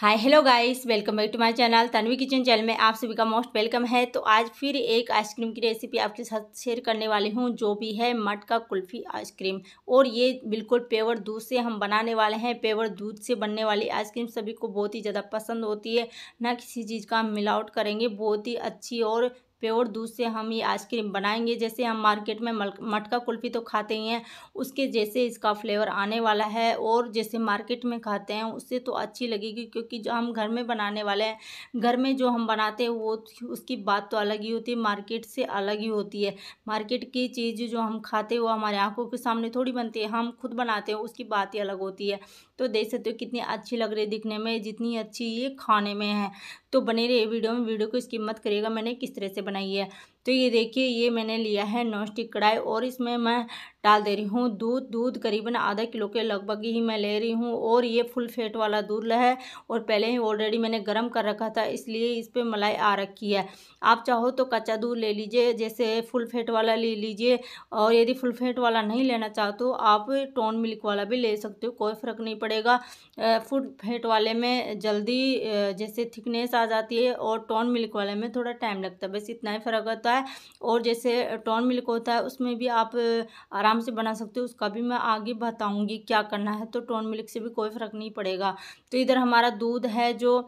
hi hello guys welcome back to my channel Tanvi kitchen channel में आप सभी का मोस्ट वेलकम है तो आज फिर एक आइसक्रीम की रेसिपी आपके साथ शेयर करने वाली हूँ जो भी है मटका कुल्फ़ी आइसक्रीम और ये बिल्कुल पेवर दूध से हम बनाने वाले हैं पेवर दूध से बनने वाली आइसक्रीम सभी को बहुत ही ज़्यादा पसंद होती है ना किसी चीज़ का हम मिलावट करेंगे बहुत ही अच्छी और प्योर दूध से हम ये आइसक्रीम बनाएंगे जैसे हम मार्केट में मटका कुल्फ़ी तो खाते ही हैं उसके जैसे इसका फ्लेवर आने वाला है और जैसे मार्केट में खाते हैं उससे तो अच्छी लगेगी क्योंकि जो हम घर में बनाने वाले हैं घर में जो हम बनाते हैं वो उसकी बात तो अलग ही होती है मार्केट से अलग ही होती है मार्केट की चीज़ जो हम खाते हैं वो हमारे आँखों के सामने थोड़ी बनती है हम खुद बनाते हैं उसकी बात ही अलग होती है तो देख सकते हो कितनी अच्छी लग रही है दिखने में जितनी अच्छी ये खाने में है तो बने रही वीडियो में वीडियो को इसकी मत करिएगा मैंने किस तरह से बनाई है तो ये देखिए ये मैंने लिया है नॉन स्टिक कढ़ाई और इसमें मैं डाल दे रही हूँ दूध दूध करीबन आधा किलो के लगभग ही मैं ले रही हूँ और ये फुल फेट वाला दूध है और पहले ही ऑलरेडी मैंने गर्म कर रखा था इसलिए इस पर मलाई आ रखी है आप चाहो तो कच्चा दूध ले लीजिए जैसे फुल फेट वाला ले लीजिए और यदि फुल फेट वाला नहीं लेना चाहते तो आप टोन मिल्क वाला भी ले सकते हो कोई फ़र्क नहीं पड़ेगा फुल फेट वाले में जल्दी जैसे थिकनेस आ जाती है और टोन मिल्क वाले में थोड़ा टाइम लगता है बस इतना ही फ़र्क होता होता है और जैसे टॉन मिल्क होता है उसमें भी आप आराम से बना सकते हो उसका भी मैं आगे बताऊँगी क्या करना है तो टॉन मिल्क से भी कोई फ़र्क नहीं पड़ेगा तो इधर हमारा दूध है जो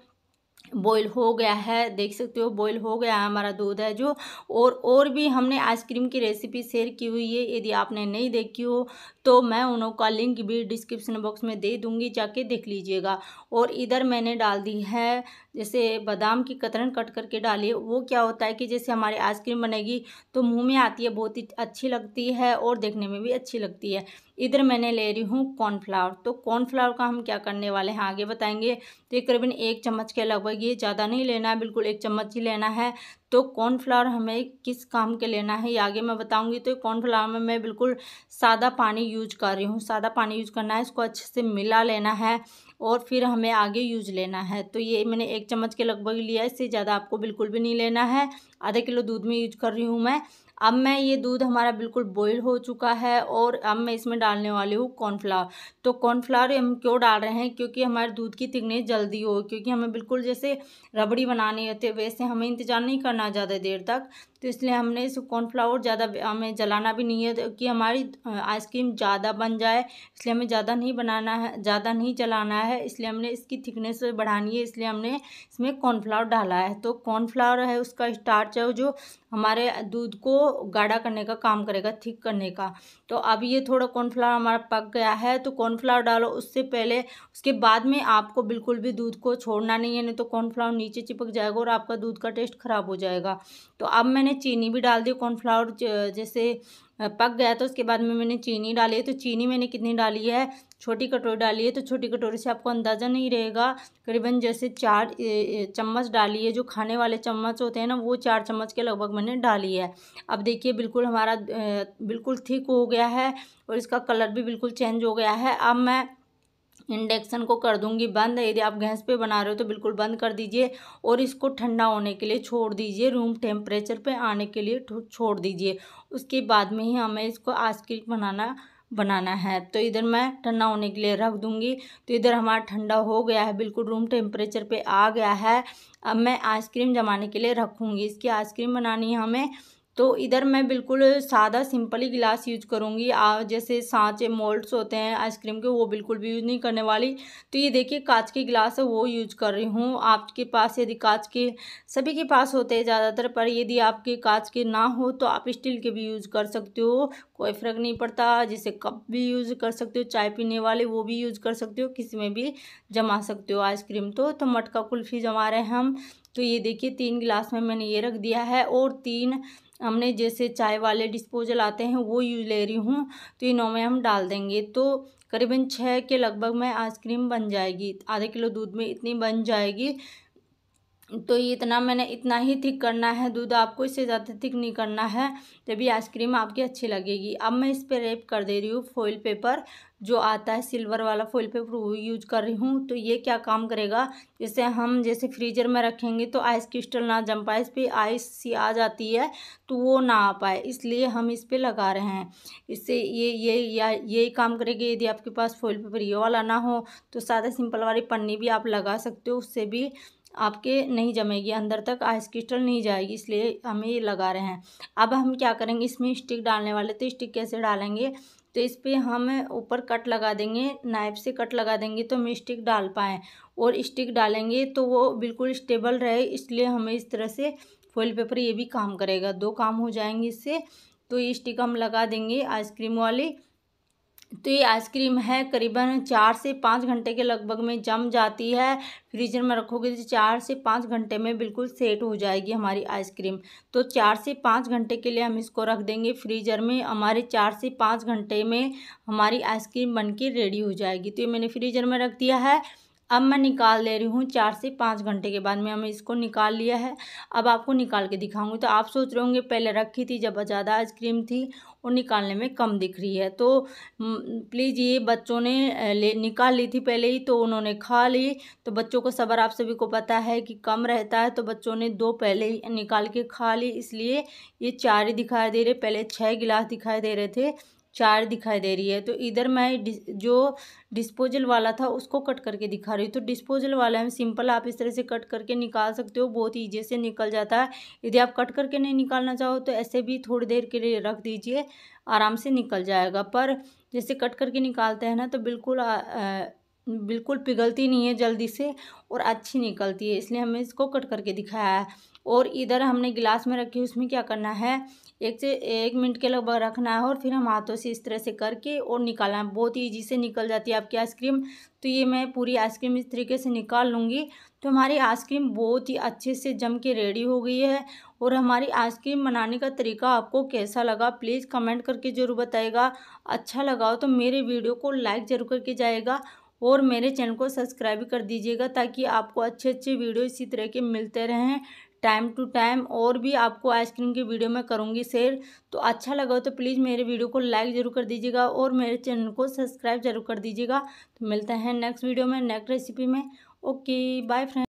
बॉयल हो गया है देख सकते हो बॉयल हो गया है हमारा दूध है जो और और भी हमने आइसक्रीम की रेसिपी शेयर की हुई है यदि आपने नहीं देखी हो तो मैं उनका लिंक भी डिस्क्रिप्शन बॉक्स में दे दूंगी जाके देख लीजिएगा और इधर मैंने डाल दी है जैसे बादाम की कतरन कट करके डाली वो क्या होता है कि जैसे हमारी आइसक्रीम बनेगी तो मुँह में आती है बहुत ही अच्छी लगती है और देखने में भी अच्छी लगती है इधर मैंने ले रही हूँ कॉर्नफ्लावर तो कॉर्नफ्लावर का हम क्या करने वाले हैं आगे बताएंगे तो करीबन एक चम्मच के लगभग लगभग ये ज़्यादा नहीं लेना है बिल्कुल एक चम्मच ही लेना है तो कॉर्नफ्लावर हमें किस काम के लेना है ये आगे मैं बताऊंगी तो कॉर्नफ्लावर में मैं बिल्कुल सादा पानी यूज कर रही हूँ सादा पानी यूज करना है इसको अच्छे से मिला लेना है और फिर हमें आगे यूज लेना है तो ये मैंने एक चम्मच के लगभग लिया इससे ज़्यादा आपको बिल्कुल भी नहीं लेना है आधा किलो दूध में यूज कर रही हूँ मैं अब मैं ये दूध हमारा बिल्कुल बॉयल हो चुका है और अब मैं इसमें डालने वाली हूँ कॉर्नफ्लावर तो कॉर्नफ्लावर हम क्यों डाल रहे हैं क्योंकि हमारे दूध की थिकनेस जल्दी हो क्योंकि हमें बिल्कुल जैसे रबड़ी बनानी होती है वैसे हमें इंतज़ार नहीं करना ज़्यादा देर तक तो इसलिए हमने इस कॉर्नफ्लावर ज़्यादा हमें जलाना भी नहीं है तो कि हमारी आइसक्रीम ज़्यादा बन जाए इसलिए हमें ज़्यादा नहीं बनाना है ज़्यादा नहीं जलाना है इसलिए हमने इसकी थिकनेस बढ़ानी है इसलिए हमने इसमें कॉर्नफ्लावर डाला है तो कॉर्नफ्लावर है उसका स्टार्च है जो हमारे दूध को गाढ़ा करने का काम करेगा थिक करने का तो अब ये थोड़ा कॉर्नफ्लावर हमारा पक गया है तो कॉर्नफ्लावर डालो उससे पहले उसके बाद में आपको बिल्कुल भी दूध को छोड़ना नहीं है नहीं तो कॉर्नफ्लावर नीचे चिपक जाएगा और आपका दूध का टेस्ट ख़राब हो जाएगा तो अब मैंने मैंने चीनी भी डाल दी कॉर्नफ्लावर जैसे पक गया तो उसके बाद में मैंने चीनी डाली है तो चीनी मैंने कितनी डाली है छोटी कटोरी डाली है तो छोटी कटोरी से आपको अंदाज़ा नहीं रहेगा करीबन जैसे चार चम्मच डाली है जो खाने वाले चम्मच होते हैं ना वो चार चम्मच के लगभग मैंने डाली है अब देखिए बिल्कुल हमारा बिल्कुल ठीक हो गया है और इसका कलर भी बिल्कुल चेंज हो गया है अब मैं इंडक्शन को कर दूंगी बंद यदि आप गैस पे बना रहे हो तो बिल्कुल बंद कर दीजिए और इसको ठंडा होने के लिए छोड़ दीजिए रूम टेम्परेचर पे आने के लिए छोड़ दीजिए उसके बाद में ही हमें इसको आइसक्रीम बनाना बनाना है तो इधर मैं ठंडा होने के लिए रख दूँगी तो इधर हमारा ठंडा हो गया है बिल्कुल रूम टेम्परेचर पे आ गया है अब मैं आइसक्रीम जमाने के लिए रखूंगी इसकी आइसक्रीम बनानी है हमें तो इधर मैं बिल्कुल सादा सिंपल ही गिलास यूज करूँगी जैसे सांचे मोल्ड्स होते हैं आइसक्रीम के वो बिल्कुल भी यूज़ नहीं करने वाली तो ये देखिए कांच के गिलास है वो यूज कर रही हूँ आपके पास यदि कांच के सभी के पास होते हैं ज़्यादातर पर यदि आपके कांच के ना हो तो आप स्टील के भी यूज़ कर सकते हो कोई फ़र्क नहीं पड़ता जैसे कप भी यूज़ कर सकते हो चाय पीने वाले वो भी यूज़ कर सकते हो किसी में भी जमा सकते हो आइसक्रीम तो तो मटका कुल्फ़ी जमा रहे हैं हम तो ये देखिए तीन गिलास में मैंने ये रख दिया है और तीन हमने जैसे चाय वाले डिस्पोजल आते हैं वो यूज ले रही हूँ तो में हम डाल देंगे तो करीबन छः के लगभग में आइसक्रीम बन जाएगी आधे किलो दूध में इतनी बन जाएगी तो ये इतना मैंने इतना ही थिक करना है दूध आपको इससे ज़्यादा थिक नहीं करना है तभी आइसक्रीम आपकी अच्छी लगेगी अब मैं इस पर रेप कर दे रही हूँ फॉइल पेपर जो आता है सिल्वर वाला फॉइल पेपर यूज कर रही हूँ तो ये क्या काम करेगा जैसे हम जैसे फ्रीजर में रखेंगे तो आइस क्रिस्टल ना जम पाए इस पर आइस सी आ जाती है तो वो ना आ पाए इसलिए हम इस पर लगा रहे हैं इससे ये ये या यही काम करेगी यदि आपके पास फॉइल पेपर ये वाला ना हो तो सादा सिंपल वाली पन्नी भी आप लगा सकते हो उससे भी आपके नहीं जमेगी अंदर तक आइस क्रिस्टल नहीं जाएगी इसलिए हमें ये लगा रहे हैं अब हम क्या करेंगे इसमें स्टिक डालने वाले तो स्टिक कैसे डालेंगे तो इस पर हम ऊपर कट लगा देंगे नाइफ से कट लगा देंगे तो हम स्टिक डाल पाएँ और स्टिक डालेंगे तो वो बिल्कुल स्टेबल रहे इसलिए हमें इस तरह से फॉइल पेपर ये भी काम करेगा दो काम हो जाएंगे इससे तो ये स्टिक हम लगा देंगे आइसक्रीम वाली तो ये आइसक्रीम है करीबन चार से पाँच घंटे के लगभग में जम जाती है फ्रीजर में रखोगे तो चार से पाँच घंटे में बिल्कुल सेट हो जाएगी हमारी आइसक्रीम तो चार से पाँच घंटे के लिए हम इसको रख देंगे फ्रीजर में हमारे चार से पाँच घंटे में हमारी आइसक्रीम बनके रेडी हो जाएगी तो ये मैंने फ्रीजर में रख दिया है अब मैं निकाल दे रही हूँ चार से पाँच घंटे के बाद में हमें इसको निकाल लिया है अब आपको निकाल के दिखाऊंगी तो आप सोच रहे होंगे पहले रखी थी जब ज़्यादा आइसक्रीम थी और निकालने में कम दिख रही है तो प्लीज़ ये बच्चों ने ले निकाल ली थी पहले ही तो उन्होंने खा ली तो बच्चों को सबर आप सभी को पता है कि कम रहता है तो बच्चों ने दो पहले ही निकाल के खा ली इसलिए ये चार ही दिखाई दे रहे पहले छः गिलास दिखाई दे रहे थे चार दिखाई दे रही है तो इधर मैं जो डिस्पोजल वाला था उसको कट करके दिखा रही हूँ तो डिस्पोजल वाला में सिंपल आप इस तरह से कट करके निकाल सकते हो बहुत ईजी से निकल जाता है यदि आप कट करके नहीं निकालना चाहो तो ऐसे भी थोड़ी देर के लिए रख दीजिए आराम से निकल जाएगा पर जैसे कट करके निकालते हैं ना तो बिल्कुल बिल्कुल पिघलती नहीं है जल्दी से और अच्छी निकलती है इसलिए हमें इसको कट करके दिखाया है और इधर हमने गिलास में रखी उसमें क्या करना है एक से एक मिनट के लगभग रखना है और फिर हम हाथों से इस तरह से करके और निकालना है बहुत ईजी से निकल जाती है आपकी आइसक्रीम तो ये मैं पूरी आइसक्रीम इस तरीके से निकाल लूँगी तो हमारी आइसक्रीम बहुत ही अच्छे से जम के रेडी हो गई है और हमारी आइसक्रीम बनाने का तरीका आपको कैसा लगा प्लीज़ कमेंट करके ज़रूर बताएगा अच्छा लगा हो तो मेरे वीडियो को लाइक ज़रूर करके जाएगा और मेरे चैनल को सब्सक्राइब कर दीजिएगा ताकि आपको अच्छे अच्छे वीडियो इसी तरह के मिलते रहें टाइम टू टाइम और भी आपको आइसक्रीम की वीडियो मैं करूँगी शेयर तो अच्छा लगा हो तो प्लीज़ मेरे वीडियो को लाइक ज़रूर कर दीजिएगा और मेरे चैनल को सब्सक्राइब ज़रूर कर दीजिएगा तो मिलते हैं नेक्स्ट वीडियो में नेक्स्ट रेसिपी में ओके बाय फ्रेंड